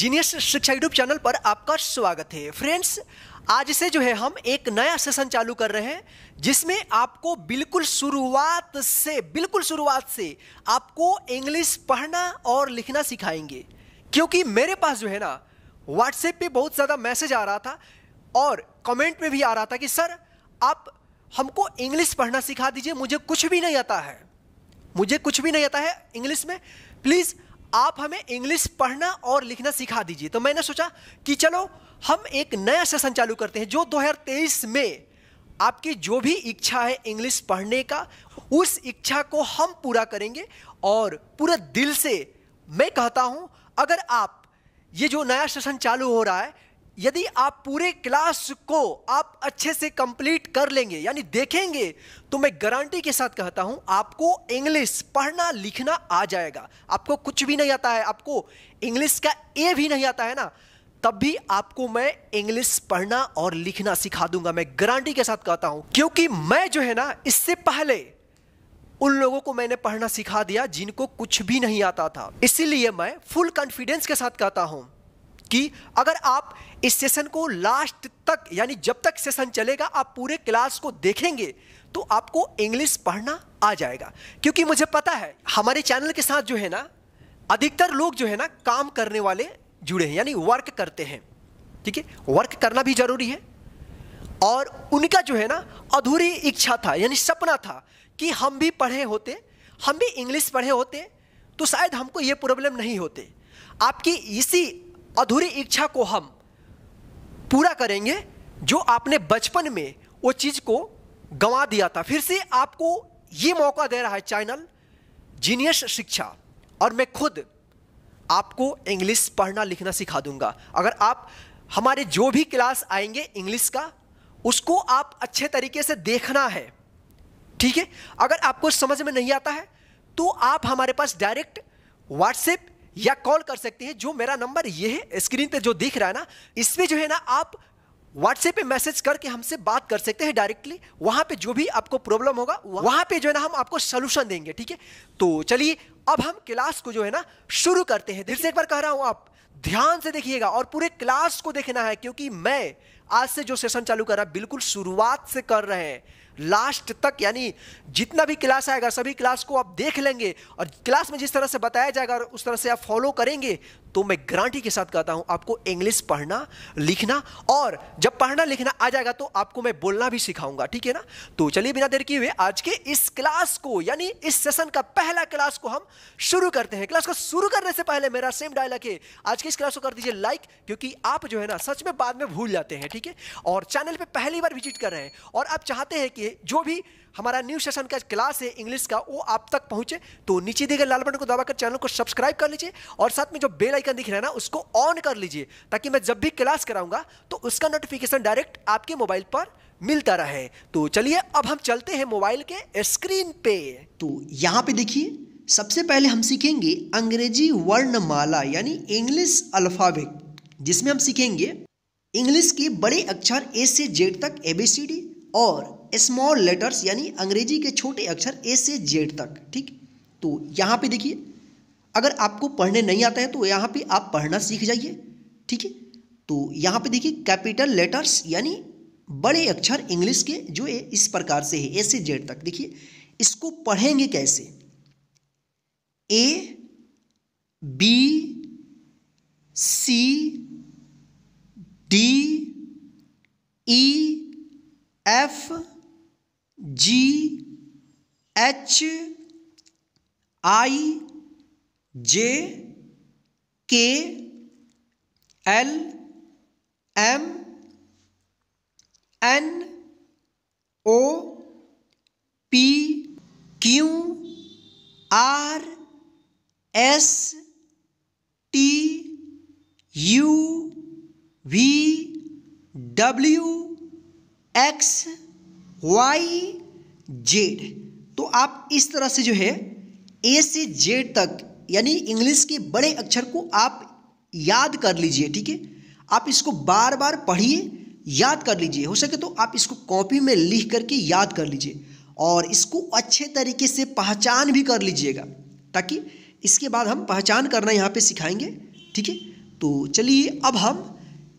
Genius शिक्षा YouTube channel पर आपका स्वागत है फ्रेंड्स आज से जो है हम एक नया सेशन चालू कर रहे हैं जिसमें आपको बिल्कुल शुरुआत से बिल्कुल शुरुआत से आपको इंग्लिश पढ़ना और लिखना सिखाएंगे क्योंकि मेरे पास जो है ना व्हाट्सएप पे बहुत ज़्यादा मैसेज आ रहा था और कमेंट में भी आ रहा था कि सर आप हमको इंग्लिश पढ़ना सिखा दीजिए मुझे कुछ भी नहीं आता है मुझे कुछ भी नहीं आता है इंग्लिश में प्लीज़ आप हमें इंग्लिश पढ़ना और लिखना सिखा दीजिए तो मैंने सोचा कि चलो हम एक नया सेशन चालू करते हैं जो 2023 में आपकी जो भी इच्छा है इंग्लिश पढ़ने का उस इच्छा को हम पूरा करेंगे और पूरा दिल से मैं कहता हूं अगर आप ये जो नया सेशन चालू हो रहा है यदि आप पूरे क्लास को आप अच्छे से कंप्लीट कर लेंगे यानी देखेंगे तो मैं गारंटी के साथ कहता हूं आपको इंग्लिश पढ़ना लिखना आ जाएगा आपको कुछ भी नहीं आता है आपको इंग्लिश का ए भी नहीं आता है ना तब भी आपको मैं इंग्लिश पढ़ना और लिखना सिखा दूंगा मैं गारंटी के साथ कहता हूं क्योंकि मैं जो है ना इससे पहले उन लोगों को मैंने पढ़ना सिखा दिया जिनको कुछ भी नहीं आता था इसीलिए मैं फुल कॉन्फिडेंस के साथ कहता हूं कि अगर आप इस सेशन को लास्ट तक यानी जब तक सेशन चलेगा आप पूरे क्लास को देखेंगे तो आपको इंग्लिश पढ़ना आ जाएगा क्योंकि मुझे पता है हमारे चैनल के साथ जो है ना अधिकतर लोग जो है ना काम करने वाले जुड़े हैं यानी वर्क करते हैं ठीक है वर्क करना भी जरूरी है और उनका जो है ना अधूरी इच्छा था यानी सपना था कि हम भी पढ़े होते हम भी इंग्लिश पढ़े होते तो शायद हमको ये प्रॉब्लम नहीं होते आपकी इसी अधूरी इच्छा को हम पूरा करेंगे जो आपने बचपन में वो चीज़ को गंवा दिया था फिर से आपको ये मौका दे रहा है चैनल जीनियस शिक्षा और मैं खुद आपको इंग्लिश पढ़ना लिखना सिखा दूंगा अगर आप हमारे जो भी क्लास आएंगे इंग्लिश का उसको आप अच्छे तरीके से देखना है ठीक है अगर आपको समझ में नहीं आता है तो आप हमारे पास डायरेक्ट व्हाट्सएप या कॉल कर सकते हैं जो मेरा नंबर ये है स्क्रीन पे जो दिख रहा है ना इसमें जो है ना आप व्हाट्सएप पे मैसेज करके हमसे बात कर सकते हैं डायरेक्टली वहां पे जो भी आपको प्रॉब्लम होगा वहां पे जो है ना हम आपको सोल्यूशन देंगे ठीक है तो चलिए अब हम क्लास को जो है ना शुरू करते हैं फिर से एक बार कह रहा हूं आप ध्यान से देखिएगा और पूरे क्लास को देखना है क्योंकि मैं आज से जो सेशन चालू कर रहा बिल्कुल शुरुआत से कर रहे हैं लास्ट तक यानी जितना भी क्लास आएगा सभी क्लास को आप देख लेंगे और क्लास में जिस तरह से बताया जाएगा और उस तरह से आप फॉलो करेंगे तो मैं गारंटी के साथ कहता हूं आपको इंग्लिश पढ़ना लिखना और जब पढ़ना लिखना आ जाएगा तो आपको मैं बोलना भी सिखाऊंगा ठीक है ना तो चलिए बिना देर किए हुए आज के इस क्लास को यानी इस सेशन का पहला क्लास को हम शुरू करते हैं क्लास को शुरू करने से पहले मेरा सेम डायलॉग है आज के इस क्लास को कर दीजिए लाइक क्योंकि आप जो है ना सच में बाद में भूल जाते हैं ठीक है और चैनल पर पहली बार विजिट कर रहे हैं और आप चाहते हैं कि जो भी हमारा न्यू सेशन का क्लास है इंग्लिश का वो आप तक पहुंचे तो नीचे दिए गए लाल बटन को दबाकर चैनल को सब्सक्राइब कर लीजिए और साथ में जो बेल आइकन दिख रहा है ना उसको ऑन कर लीजिए ताकि मैं जब भी क्लास कराऊंगा तो उसका नोटिफिकेशन डायरेक्ट आपके मोबाइल पर मिलता रहे तो चलिए अब हम चलते हैं मोबाइल के स्क्रीन पे तो यहाँ पे देखिए सबसे पहले हम सीखेंगे अंग्रेजी वर्णमाला यानी इंग्लिश अल्फाबेट जिसमें हम सीखेंगे इंग्लिश के बड़े अक्षर ए से जेड तक ए बी सी डी और स्मॉल लेटर्स यानी अंग्रेजी के छोटे अक्षर ए से जेड तक ठीक तो यहाँ पे देखिए अगर आपको पढ़ने नहीं आता है तो यहाँ पे आप पढ़ना सीख जाइए ठीक है तो यहाँ पे देखिए कैपिटल लेटर्स यानी बड़े अक्षर इंग्लिश के जो ए, इस प्रकार से है ए से जेड तक देखिए इसको पढ़ेंगे कैसे A B C D E F G H I J K L M N O P Q R S T U V W X Y Z तो आप इस तरह से जो है ए से जेड तक यानी इंग्लिश के बड़े अक्षर को आप याद कर लीजिए ठीक है आप इसको बार बार पढ़िए याद कर लीजिए हो सके तो आप इसको कॉपी में लिख करके याद कर लीजिए और इसको अच्छे तरीके से पहचान भी कर लीजिएगा ताकि इसके बाद हम पहचान करना यहाँ पे सिखाएंगे ठीक है तो चलिए अब हम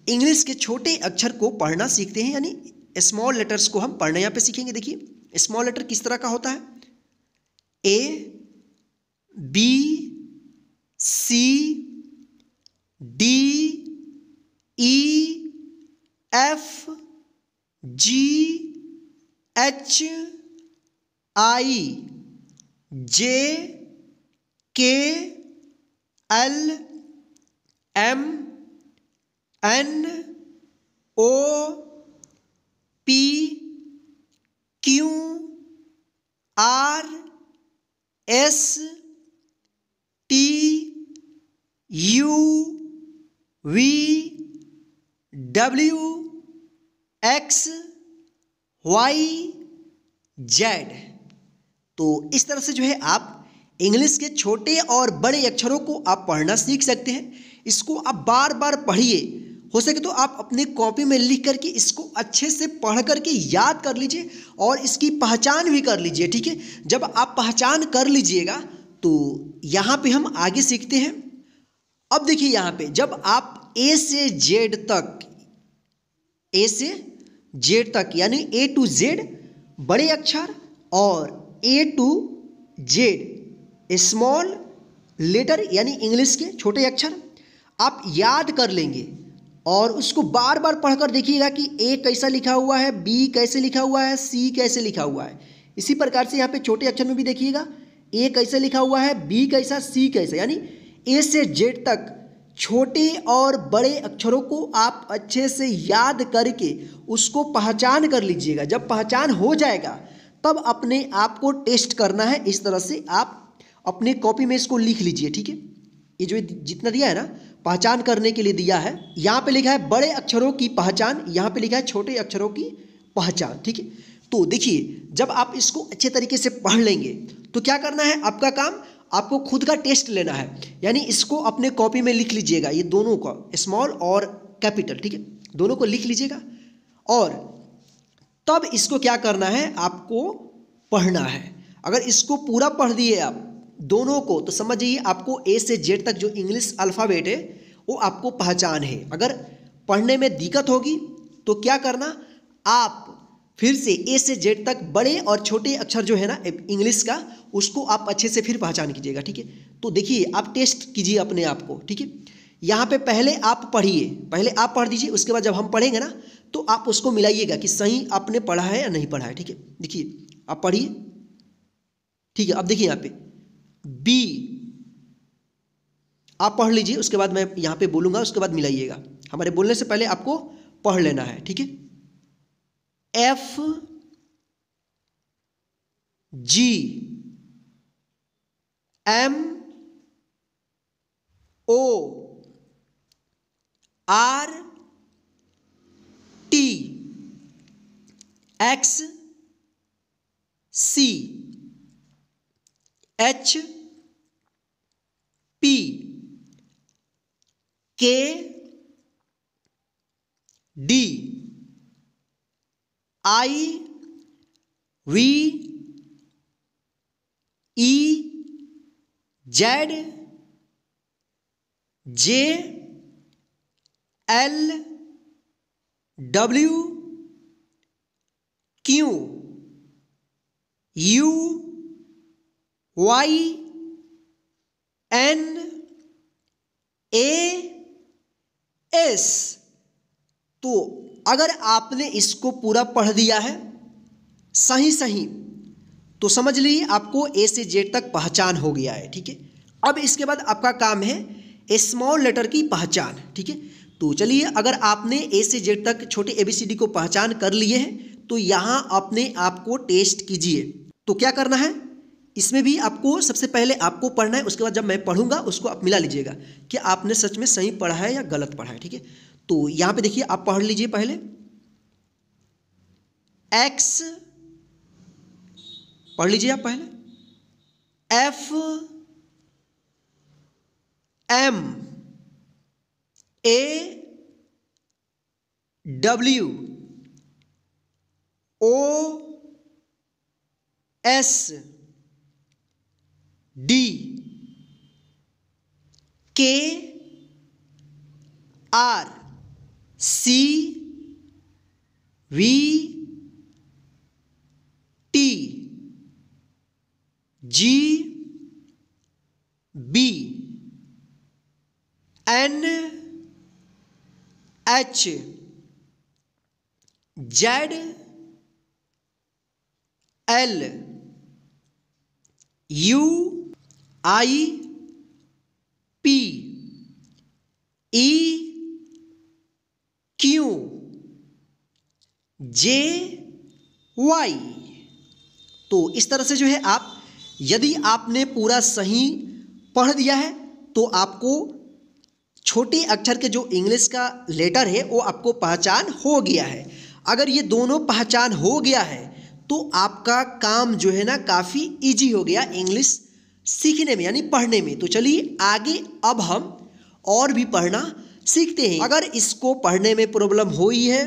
इंग्लिश के छोटे अक्षर को पढ़ना सीखते हैं यानी स्मॉल लेटर्स को हम पढ़ने यहां पे सीखेंगे देखिए स्मॉल लेटर किस तरह का होता है A B C D E F G H I J K L M N O P Q R S T U V W X Y Z तो इस तरह से जो है आप इंग्लिश के छोटे और बड़े अक्षरों को आप पढ़ना सीख सकते हैं इसको आप बार बार पढ़िए हो सके तो आप अपने कॉपी में लिख करके इसको अच्छे से पढ़ करके याद कर लीजिए और इसकी पहचान भी कर लीजिए ठीक है जब आप पहचान कर लीजिएगा तो यहाँ पे हम आगे सीखते हैं अब देखिए यहाँ पे जब आप ए से जेड तक ए से जेड तक यानी ए टू जेड बड़े अक्षर और A to Z small letter यानी इंग्लिश के छोटे अक्षर आप याद कर लेंगे और उसको बार बार पढ़कर देखिएगा कि ए कैसा लिखा हुआ है बी कैसे लिखा हुआ है सी कैसे लिखा हुआ है इसी प्रकार से यहाँ पे छोटे अक्षर में भी देखिएगा ए कैसे लिखा हुआ है बी कैसा सी कैसा यानी ए से जेड तक छोटे और बड़े अक्षरों को आप अच्छे से याद करके उसको पहचान कर लीजिएगा जब पहचान हो जाएगा तब अपने आप को टेस्ट करना है इस तरह से आप अपने कॉपी में इसको लिख लीजिए ठीक है ये जो जितना दिया है ना पहचान करने के लिए दिया है यहाँ पे लिखा है बड़े अक्षरों की पहचान यहाँ पे लिखा है छोटे अक्षरों की पहचान ठीक है तो देखिए जब आप इसको अच्छे तरीके से पढ़ लेंगे तो क्या करना है आपका काम आपको खुद का टेस्ट लेना है यानी इसको अपने कॉपी में लिख लीजिएगा ये दोनों का स्मॉल और कैपिटल ठीक है दोनों को लिख लीजिएगा और तब इसको क्या करना है आपको पढ़ना है अगर इसको पूरा पढ़ दिए आप दोनों को तो समझिए आपको ए से जेड तक जो इंग्लिश अल्फ़ाबेट है वो आपको पहचान है अगर पढ़ने में दिक्कत होगी तो क्या करना आप फिर से ए से जेड तक बड़े और छोटे अक्षर जो है ना इंग्लिश का उसको आप अच्छे से फिर पहचान कीजिएगा ठीक है तो देखिए आप टेस्ट कीजिए अपने आप को ठीक है यहाँ पे पहले आप पढ़िए पहले आप पढ़ दीजिए उसके बाद जब हम पढ़ेंगे ना तो आप उसको मिलाइएगा कि सही आपने पढ़ा है या नहीं पढ़ा है ठीक है देखिए आप पढ़िए ठीक है अब देखिए यहाँ पे बी आप पढ़ लीजिए उसके बाद मैं यहां पे बोलूंगा उसके बाद मिलाइएगा हमारे बोलने से पहले आपको पढ़ लेना है ठीक है F G M O R T X C H P K D I V E Z J L W Q U Y N S तो अगर आपने इसको पूरा पढ़ दिया है सही सही तो समझ लीजिए आपको ए से जेड तक पहचान हो गया है ठीक है अब इसके बाद आपका काम है स्मॉल लेटर की पहचान ठीक है तो चलिए अगर आपने ए से जेड तक छोटे ए बी सी डी को पहचान कर लिए हैं तो यहाँ अपने आपको टेस्ट कीजिए तो क्या करना है इसमें भी आपको सबसे पहले आपको पढ़ना है उसके बाद जब मैं पढ़ूंगा उसको आप मिला लीजिएगा कि आपने सच में सही पढ़ा है या गलत पढ़ा है ठीक है तो यहां पे देखिए आप पढ़ लीजिए पहले एक्स पढ़ लीजिए आप पहले F M A W O S D K R C V T G B N H Z L U I P E Q J Y तो इस तरह से जो है आप यदि आपने पूरा सही पढ़ दिया है तो आपको छोटे अक्षर के जो इंग्लिश का लेटर है वो आपको पहचान हो गया है अगर ये दोनों पहचान हो गया है तो आपका काम जो है ना काफ़ी इजी हो गया इंग्लिश सीखने में यानी पढ़ने में तो चलिए आगे अब हम और भी पढ़ना सीखते हैं अगर इसको पढ़ने में प्रॉब्लम हो ही है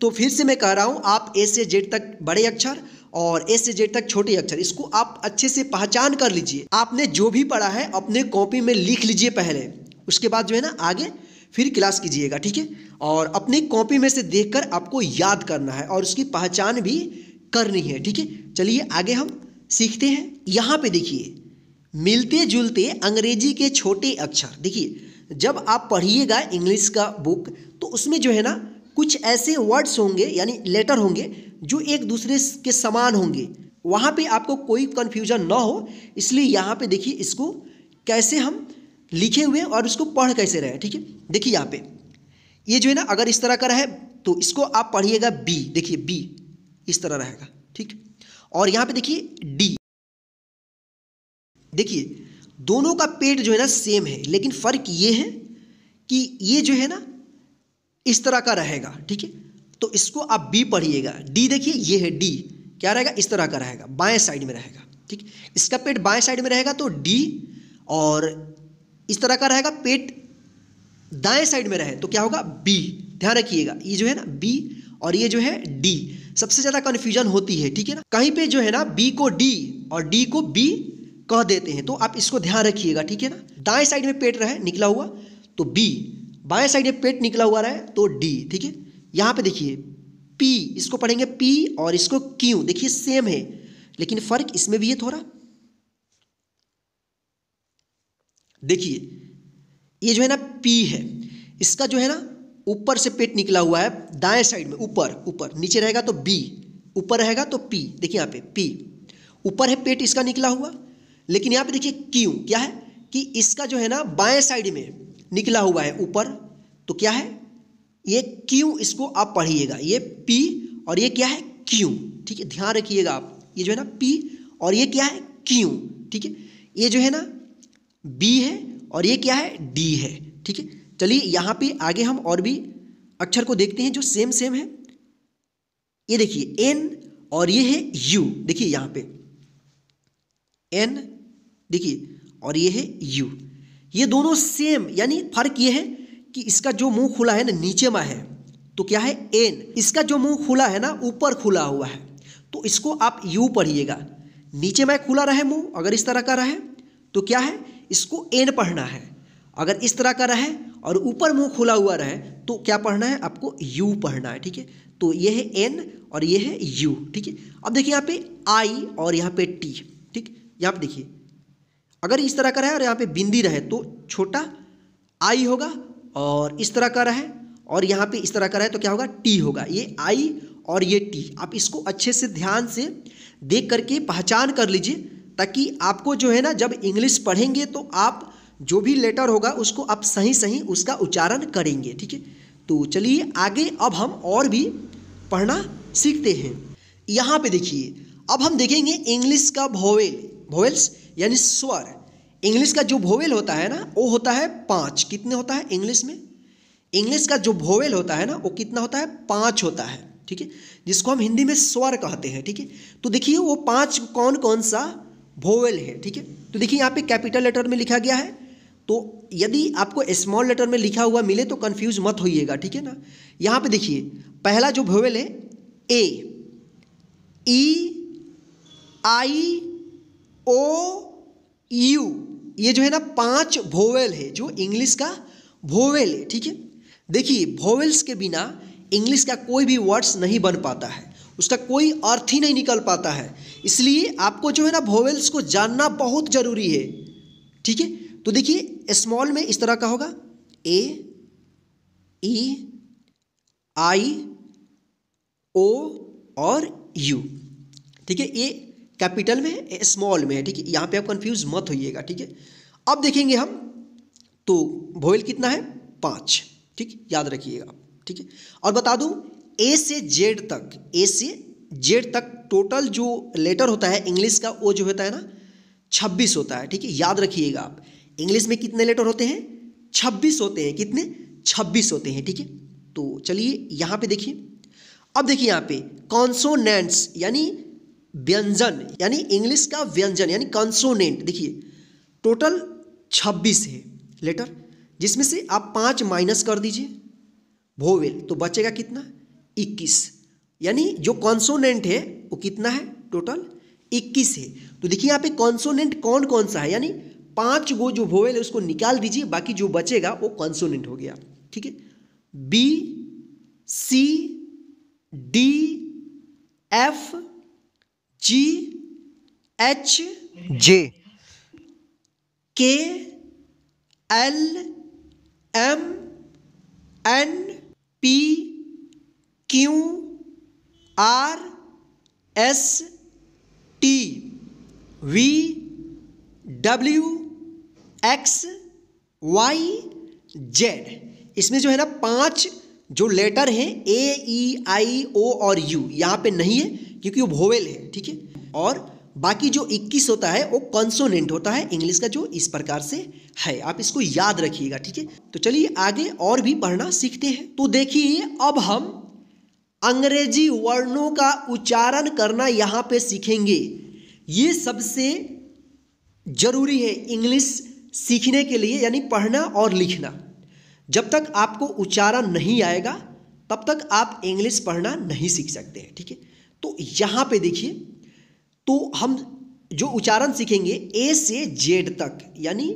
तो फिर से मैं कह रहा हूँ आप ए से जेड तक बड़े अक्षर और ए से जेड तक छोटे अक्षर इसको आप अच्छे से पहचान कर लीजिए आपने जो भी पढ़ा है अपने कॉपी में लिख लीजिए पहले उसके बाद जो है ना आगे फिर क्लास कीजिएगा ठीक है और अपनी कॉपी में से देखकर आपको याद करना है और उसकी पहचान भी करनी है ठीक है चलिए आगे हम सीखते हैं यहाँ पे देखिए मिलते जुलते अंग्रेजी के छोटे अक्षर देखिए जब आप पढ़िएगा इंग्लिश का बुक तो उसमें जो है ना कुछ ऐसे वर्ड्स होंगे यानी लेटर होंगे जो एक दूसरे के समान होंगे वहाँ पे आपको कोई कन्फ्यूजन ना हो इसलिए यहाँ पे देखिए इसको कैसे हम लिखे हुए और इसको पढ़ कैसे रहे ठीक है देखिए यहाँ पे ये जो है ना अगर इस तरह का रहे तो इसको आप पढ़िएगा बी देखिए बी इस तरह रहेगा ठीक और यहाँ पे देखिए डी देखिए दोनों का पेट जो है ना सेम है लेकिन फ़र्क ये है कि ये जो है ना इस तरह का रहेगा ठीक है तो इसको आप बी पढ़िएगा डी देखिए ये है डी क्या रहेगा इस तरह का रहेगा बाएं साइड में रहेगा ठीक इसका पेट बाएं साइड में रहेगा तो डी और इस तरह का रहेगा पेट दाएं साइड में रहे तो क्या होगा बी ध्यान रखिएगा ये जो है ना बी और ये जो है डी सबसे ज़्यादा कन्फ्यूजन होती है ठीक है ना कहीं पे जो है ना बी को डी और डी को बी कह देते हैं तो आप इसको ध्यान रखिएगा ठीक है ना दाएं साइड में पेट रहे निकला हुआ तो बी बाएं साइड में पेट निकला हुआ रहे तो डी ठीक है यहाँ पे देखिए पी इसको पढ़ेंगे पी और इसको क्यू देखिए सेम है लेकिन फर्क इसमें भी है थोड़ा देखिए ये जो है ना पी है इसका जो है ना ऊपर से पेट निकला हुआ है दाएं साइड में ऊपर ऊपर नीचे रहेगा तो बी ऊपर रहेगा तो पी देखिए यहाँ पे पी ऊपर है पेट इसका निकला हुआ लेकिन यहाँ पे देखिए क्यू क्या है कि इसका जो है ना बाएं साइड में निकला हुआ है ऊपर तो क्या है ये क्यू इसको आप पढ़िएगा ये पी और ये क्या है क्यू ठीक है ध्यान रखिएगा आप ये जो है ना पी और ये क्या है क्यों ठीक है ये जो है ना बी है और ये क्या है डी है ठीक है चलिए यहाँ पे आगे हम और भी अक्षर को देखते हैं जो सेम सेम है ये देखिए एन और ये है यू देखिए यहाँ पे एन देखिए और ये है यू ये दोनों सेम यानी फर्क ये है कि इसका जो मुंह खुला है ना नीचे में है तो क्या है एन इसका जो मुंह खुला है ना ऊपर खुला हुआ है तो इसको आप यू पढ़िएगा नीचे में खुला रहे मुंह अगर इस तरह का रहे तो क्या है इसको एन पढ़ना है अगर इस तरह का रहे और ऊपर मुंह खुला हुआ रहे तो क्या पढ़ना है आपको यू पढ़ना है ठीक है तो ये है एन और ये है यू ठीक है अब देखिए यहाँ पे आई और यहाँ पे टी ठीक यहाँ पे देखिए अगर इस तरह का रहे और यहाँ पे बिंदी रहे तो छोटा आई होगा और इस तरह का रहे और यहाँ पे इस तरह का रहे तो क्या होगा टी होगा ये आई और ये टी आप इसको अच्छे से ध्यान से देख करके पहचान कर लीजिए ताकि आपको जो है ना जब इंग्लिश पढ़ेंगे तो आप जो भी लेटर होगा उसको आप सही सही उसका उच्चारण करेंगे ठीक है तो चलिए आगे अब हम और भी पढ़ना सीखते हैं यहाँ पे देखिए अब हम देखेंगे इंग्लिश का भोवेल भोवेल्स यानी स्वर इंग्लिश का जो भोवेल होता है ना वो होता है पाँच कितने होता है इंग्लिश में इंग्लिश का जो भोवेल होता है ना वो कितना होता है पाँच होता है ठीक है जिसको हम हिंदी में स्वर कहते हैं ठीक है तो देखिए वो पाँच कौन कौन सा भोवेल है ठीक है तो देखिए यहाँ पे कैपिटल लेटर में लिखा गया है तो यदि आपको स्मॉल लेटर में लिखा हुआ मिले तो कन्फ्यूज मत होइएगा ठीक है ना यहाँ पे देखिए पहला जो भोवेल है ए ई आई ओ यू ये जो है ना पांच भोवेल है जो इंग्लिश का भोवेल है ठीक है देखिए भोवेल्स के बिना इंग्लिश का कोई भी वर्ड्स नहीं बन पाता है उसका कोई अर्थ ही नहीं निकल पाता है इसलिए आपको जो है ना भोवेल्स को जानना बहुत ज़रूरी है ठीक है तो देखिए स्मॉल में इस तरह का होगा ए ई आई ओ और यू ठीक है ए कैपिटल में है स्मॉल में है ठीक है यहाँ पे आप कंफ्यूज मत होइएगा ठीक है अब देखेंगे हम तो भोयल कितना है पाँच ठीक याद रखिएगा ठीक है और बता दूँ ए से जेड तक ए से जेड तक टोटल जो लेटर होता है इंग्लिश का वो जो होता है ना छब्बीस होता है ठीक है याद रखिएगा आप इंग्लिश में कितने लेटर होते हैं छब्बीस होते हैं कितने छब्बीस होते हैं ठीक है तो चलिए यहाँ पे देखिए अब देखिए यहाँ पे कॉन्सोनेंट्स यानी व्यंजन यानी इंग्लिश का व्यंजन यानी कंसोनेंट देखिए टोटल छब्बीस है लेटर जिसमें से आप पाँच माइनस कर दीजिए भोवेल तो बचेगा कितना इक्कीस यानी जो कॉन्सोनेंट है वो कितना है टोटल इक्कीस है तो देखिए यहाँ पे कॉन्सोनेंट कौन कौन सा है यानी पांच गो जो भोवेल है उसको निकाल दीजिए बाकी जो बचेगा वो कॉन्सोनेंट हो गया ठीक है B C D F G H J K L M N P Q R S T V W X Y Z इसमें जो है ना पांच जो लेटर हैं ए ई आई ओ और यू यहाँ पे नहीं है क्योंकि वो भोवेल है ठीक है और बाकी जो 21 होता है वो कॉन्सोनेंट होता है इंग्लिश का जो इस प्रकार से है आप इसको याद रखिएगा ठीक है तो चलिए आगे और भी पढ़ना सीखते हैं तो देखिए अब हम अंग्रेजी वर्णों का उच्चारण करना यहाँ पे सीखेंगे ये सबसे जरूरी है इंग्लिश सीखने के लिए यानी पढ़ना और लिखना जब तक आपको उच्चारण नहीं आएगा तब तक आप इंग्लिश पढ़ना नहीं सीख सकते हैं ठीक है तो यहाँ पे देखिए तो हम जो उच्चारण सीखेंगे ए से जेड तक यानी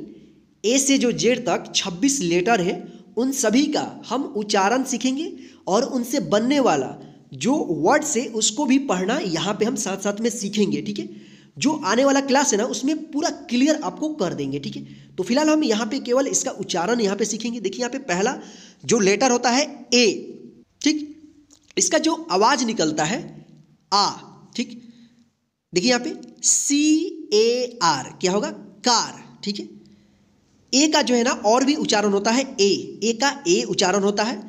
ए से जो जेड तक 26 लेटर है उन सभी का हम उच्चारण सीखेंगे और उनसे बनने वाला जो वर्ड से उसको भी पढ़ना यहाँ पे हम साथ साथ में सीखेंगे ठीक है जो आने वाला क्लास है ना उसमें पूरा क्लियर आपको कर देंगे ठीक है तो फिलहाल हम यहाँ पे केवल इसका उच्चारण यहाँ पे सीखेंगे देखिए यहाँ पे पहला जो लेटर होता है ए ठीक इसका जो आवाज़ निकलता है आ ठीक देखिए यहां पे सी ए आर क्या होगा कार ठीक है ए का जो है ना और भी उच्चारण होता है ए ए का ए उच्चारण होता है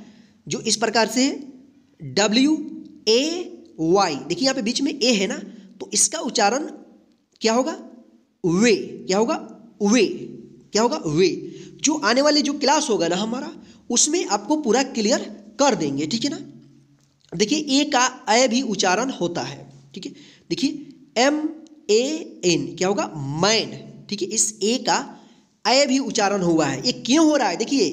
जो इस प्रकार से है डब्ल्यू ए वाई देखिए यहां पे बीच में ए है ना तो इसका उच्चारण क्या होगा वे क्या होगा वे क्या होगा वे जो आने वाले जो क्लास होगा ना हमारा उसमें आपको पूरा क्लियर कर देंगे ठीक है ना देखिए ए का अय भी उच्चारण होता है ठीक है देखिए एम ए एन क्या होगा मैन ठीक है इस ए का अय भी उच्चारण हुआ है ये क्यों हो रहा है देखिए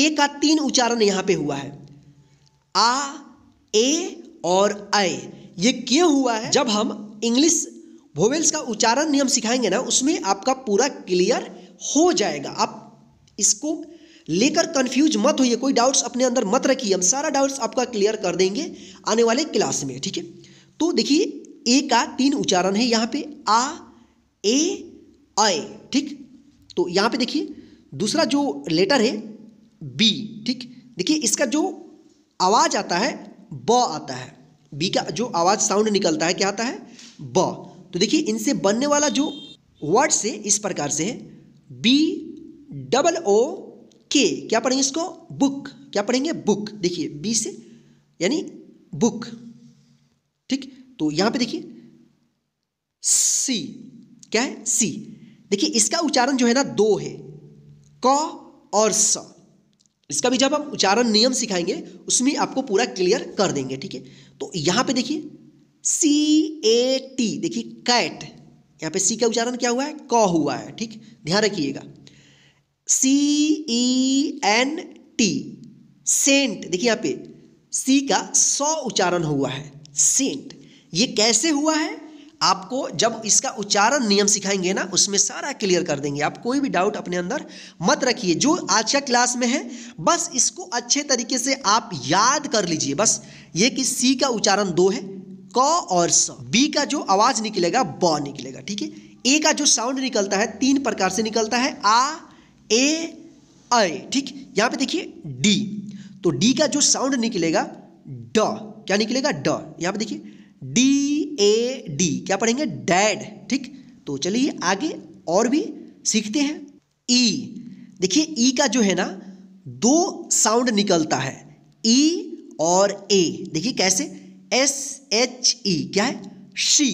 ए का तीन उच्चारण यहां पे हुआ है आ ए और अय ये क्यों हुआ है जब हम इंग्लिश वोवेल्स का उच्चारण नियम सिखाएंगे ना उसमें आपका पूरा क्लियर हो जाएगा आप इसको लेकर कंफ्यूज मत होइए कोई डाउट्स अपने अंदर मत रखिए हम सारा डाउट्स आपका क्लियर कर देंगे आने वाले क्लास में ठीक है तो देखिए ए का तीन उच्चारण है यहाँ पे आ ए आए ठीक तो यहाँ पे देखिए दूसरा जो लेटर है बी ठीक देखिए इसका जो आवाज़ आता है ब आता है बी का जो आवाज़ साउंड निकलता है क्या आता है ब तो देखिए इनसे बनने वाला जो वर्ड्स है इस प्रकार से है बी डबल ओ के क्या पढ़ेंगे इसको बुक क्या पढ़ेंगे बुक देखिए बी से यानी बुक ठीक तो यहां पे देखिए सी क्या है सी देखिए इसका उच्चारण जो है ना दो है क और स इसका भी जब हम उच्चारण नियम सिखाएंगे उसमें आपको पूरा क्लियर कर देंगे ठीक है तो यहां पे देखिए सी ए टी देखिए कैट यहां पे सी का उच्चारण क्या हुआ है क हुआ है ठीक ध्यान रखिएगा C E N T cent देखिए यहाँ पे सी का सौ उच्चारण हुआ है सेंट ये कैसे हुआ है आपको जब इसका उच्चारण नियम सिखाएंगे ना उसमें सारा क्लियर कर देंगे आप कोई भी डाउट अपने अंदर मत रखिए जो आज का क्लास में है बस इसको अच्छे तरीके से आप याद कर लीजिए बस ये कि सी का उच्चारण दो है क और स बी का जो आवाज़ निकलेगा ब निकलेगा ठीक है ए का जो साउंड निकलता है तीन प्रकार से निकलता है आ ए आई ठीक यहां पे देखिए डी तो डी का जो साउंड निकलेगा ड क्या निकलेगा ड यहां पे देखिए डी ए डी क्या पढ़ेंगे डैड ठीक तो चलिए आगे और भी सीखते हैं ई e. देखिए ई e का जो है ना दो साउंड निकलता है ई e और ए देखिए कैसे एस एच ई क्या है शी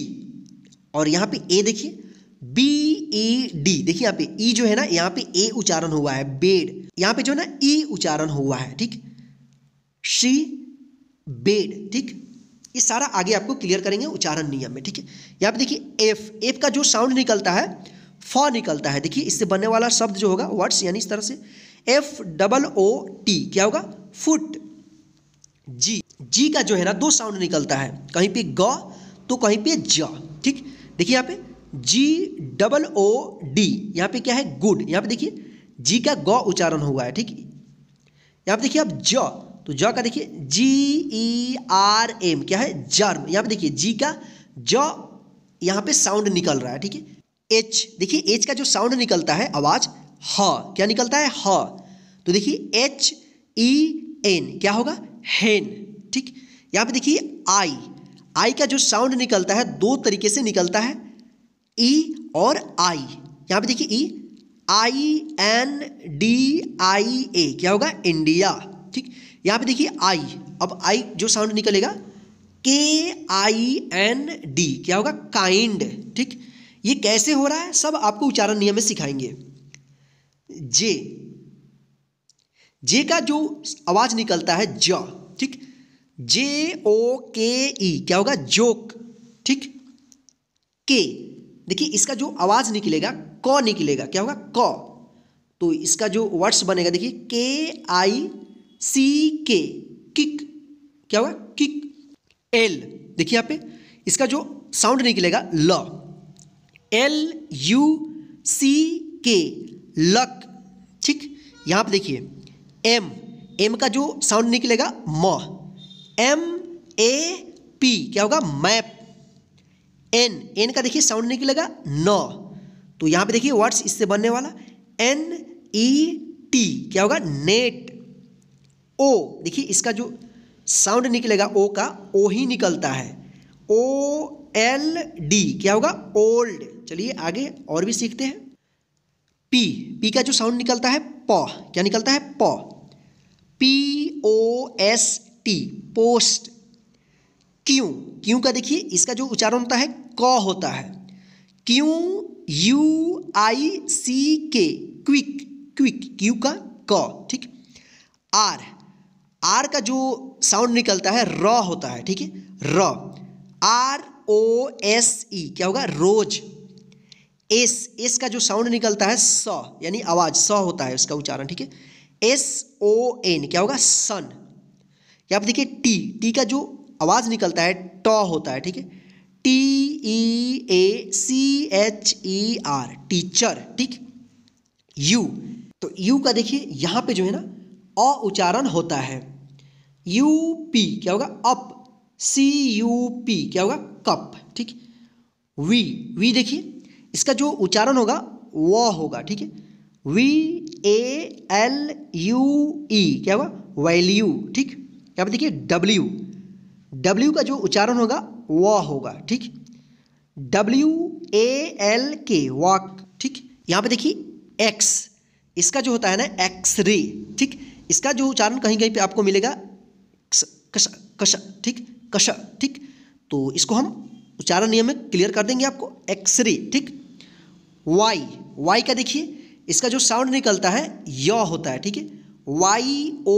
और यहाँ पे ए देखिए बी ए डी देखिए यहाँ पे ई e जो है ना यहाँ पे ए उच्चारण हुआ है बेड यहाँ पे जो है ना ई e उच्चारण हुआ है ठीक शी बेड ठीक ये सारा आगे आपको क्लियर करेंगे उच्चारण नियम में ठीक है यहाँ पे देखिए एफ एफ का जो साउंड निकलता है फ निकलता है देखिए इससे बनने वाला शब्द जो होगा वर्ड्स यानी इस तरह से एफ डबल ओ टी क्या होगा फुट जी जी का जो है ना दो साउंड निकलता है कहीं पे ग तो कहीं पे ज ठीक देखिए यहाँ पे जी डबल ओ डी यहाँ पे क्या है गुड यहाँ पे देखिए जी का गौ उच्चारण हुआ है ठीक यहाँ पे देखिए आप ज तो ज का देखिए जी ई आर एम क्या है जर्म यहाँ पे देखिए जी का ज यहाँ पे साउंड निकल रहा है ठीक है एच देखिए एच का जो साउंड निकलता है आवाज़ ह क्या निकलता है ह तो देखिए एच ई एन क्या होगा हेन ठीक यहाँ पे देखिए आई आई का जो साउंड निकलता है दो तरीके से निकलता है ई e और आई यहां पे देखिए ई आई एन डी आई ए क्या होगा इंडिया ठीक यहां पे देखिए आई अब आई जो साउंड निकलेगा के आई एन डी क्या होगा काइंड ठीक ये कैसे हो रहा है सब आपको उच्चारण नियम में सिखाएंगे जे जे का जो आवाज़ निकलता है ज ठीक जे ओ के ई क्या होगा जोक ठीक के देखिए इसका जो आवाज़ निकलेगा क निकलेगा क्या होगा क तो इसका जो वर्ड्स बनेगा देखिए के आई सी के किक क्या होगा किक एल देखिए यहाँ पे इसका जो साउंड निकलेगा ल एल यू सी के लक ठीक यहाँ पे देखिए एम एम का जो साउंड निकलेगा म एम ए पी क्या होगा मैप एन एन का देखिए साउंड निकलेगा न तो यहां पे देखिए वर्ड्स इससे बनने वाला एन ई टी क्या होगा नेट ओ देखिए इसका जो साउंड निकलेगा ओ का ओ ही निकलता है ओ एल डी क्या होगा ओल्ड चलिए आगे और भी सीखते हैं पी पी का जो साउंड निकलता है प क्या निकलता है प P O S T post क्यों क्यों का देखिए इसका जो उच्चारण होता है क होता है क्यों यू आई सी के क्विक क्विक क्यू का क ठीक आर आर का जो साउंड निकलता है र होता है ठीक है र आर ओ एस ई क्या होगा रोज एस एस का जो साउंड निकलता है स यानी आवाज स होता है उसका उच्चारण ठीक है एस ओ एन क्या होगा सन या आप देखिए टी टी का जो आवाज़ निकलता है टॉ होता है ठीक है T E A C H E R teacher ठीक यू तो यू का देखिए यहाँ पे जो है ना अ उच्चारण होता है यू पी क्या होगा अप सी यू पी क्या होगा कप ठीक वी वी देखिए इसका जो उच्चारण होगा व होगा ठीक है V A L U E क्या होगा वैल्यू ठीक यहाँ पर देखिए डब्ल्यू डब्ल्यू का जो उच्चारण होगा व होगा ठीक W A L K walk ठीक यहाँ पे देखिए एक्स इसका जो होता है ना एक्स रे ठीक इसका जो उच्चारण कहीं कहीं पे आपको मिलेगा कश कश ठीक कश ठीक तो इसको हम उच्चारण नियम में क्लियर कर देंगे आपको एक्स रे ठीक वाई वाई का देखिए इसका जो साउंड निकलता है य होता है ठीक है Y O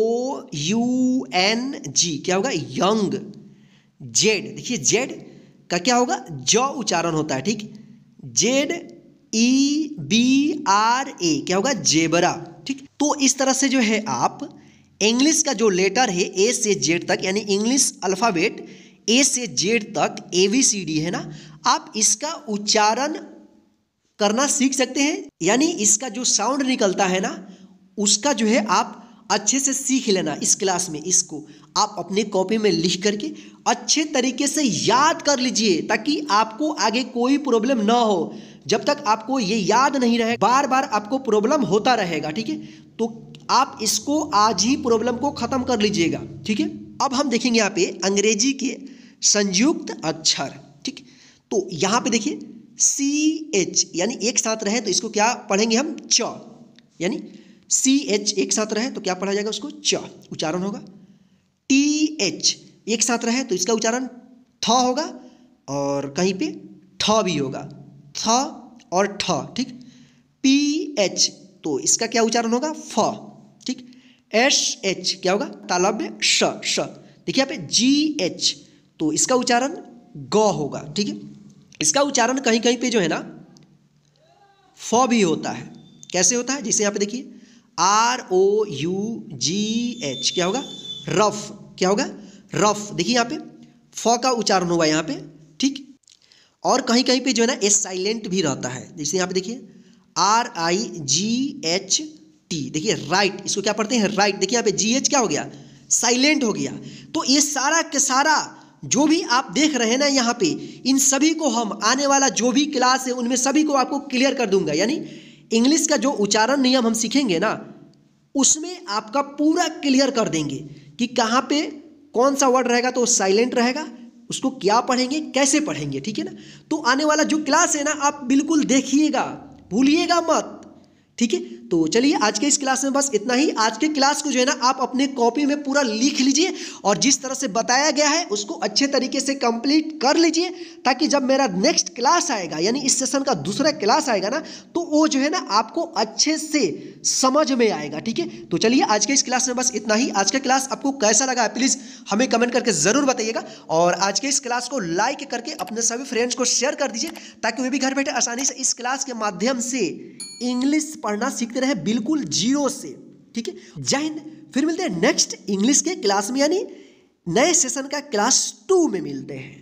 U N G क्या होगा यंग जेड देखिए जेड का क्या होगा ज उच्चारण होता है ठीक Z E B R A क्या होगा जेबरा ठीक तो इस तरह से जो है आप इंग्लिश का जो लेटर है ए से जेड तक यानी इंग्लिश अल्फ़ाबेट ए से जेड तक ए बी सी डी है ना आप इसका उच्चारण करना सीख सकते हैं यानी इसका जो साउंड निकलता है ना उसका जो है आप अच्छे से सीख लेना इस क्लास में इसको आप अपने कॉपी में लिख करके अच्छे तरीके से याद कर लीजिए ताकि आपको आगे कोई प्रॉब्लम ना हो जब तक आपको ये याद नहीं रहे बार बार आपको प्रॉब्लम होता रहेगा ठीक है तो आप इसको आज ही प्रॉब्लम को ख़त्म कर लीजिएगा ठीक है अब हम देखेंगे यहाँ पे अंग्रेजी के संयुक्त अक्षर ठीक तो यहाँ पे देखिए सी एच यानी एक साथ रहे तो इसको क्या पढ़ेंगे हम च यानी सी एच एक साथ रहे तो क्या पढ़ा जाएगा उसको च उच्चारण होगा टी एच एक साथ रहे तो इसका उच्चारण थ होगा और कहीं पे ठ भी होगा थ और ठ ठीक पी एच तो इसका क्या उच्चारण होगा फ ठीक एस एच क्या होगा तालाब में श श देखिए यहाँ पे जी एच तो इसका उच्चारण ग होगा ठीक है इसका उच्चारण कहीं कहीं पे जो है ना फ भी होता है कैसे होता है जैसे यहाँ पे देखिए R O U G H क्या होगा रफ क्या होगा रफ देखिए यहाँ पे फ का उच्चारण होगा यहाँ पे ठीक और कहीं कहीं पे जो है ना एस साइलेंट भी रहता है जैसे यहाँ पे देखिए R I G H T देखिए राइट इसको क्या पढ़ते हैं राइट देखिए यहाँ पे जी एच क्या हो गया साइलेंट हो गया तो ये सारा के सारा जो भी आप देख रहे हैं ना यहाँ पे इन सभी को हम आने वाला जो भी क्लास है उनमें सभी को आपको क्लियर कर दूंगा यानी इंग्लिश का जो उच्चारण नियम हम सीखेंगे ना उसमें आपका पूरा क्लियर कर देंगे कि कहाँ पे कौन सा वर्ड रहेगा तो साइलेंट रहेगा उसको क्या पढ़ेंगे कैसे पढ़ेंगे ठीक है ना तो आने वाला जो क्लास है ना आप बिल्कुल देखिएगा भूलिएगा मत ठीक है तो चलिए आज के इस क्लास में बस इतना ही आज के क्लास को जो है ना आप अपने कॉपी में पूरा लिख लीजिए और जिस तरह से बताया गया है उसको अच्छे तरीके से कंप्लीट कर लीजिए ताकि जब मेरा नेक्स्ट क्लास आएगा यानी इस सेशन का दूसरा क्लास आएगा ना तो वो जो है ना आपको अच्छे से समझ में आएगा ठीक है तो चलिए आज के इस क्लास में बस इतना ही आज का क्लास आपको कैसा लगा प्लीज़ हमें कमेंट करके ज़रूर बताइएगा और आज के इस क्लास को लाइक करके अपने सभी फ्रेंड्स को शेयर कर दीजिए ताकि वे भी घर बैठे आसानी से इस क्लास के माध्यम से इंग्लिश पढ़ना सीखते सीखते रहे बिल्कुल जीरो से ठीक है जय हिंद फिर मिलते हैं नेक्स्ट इंग्लिश के क्लास में यानी नए सेशन का क्लास टू में मिलते हैं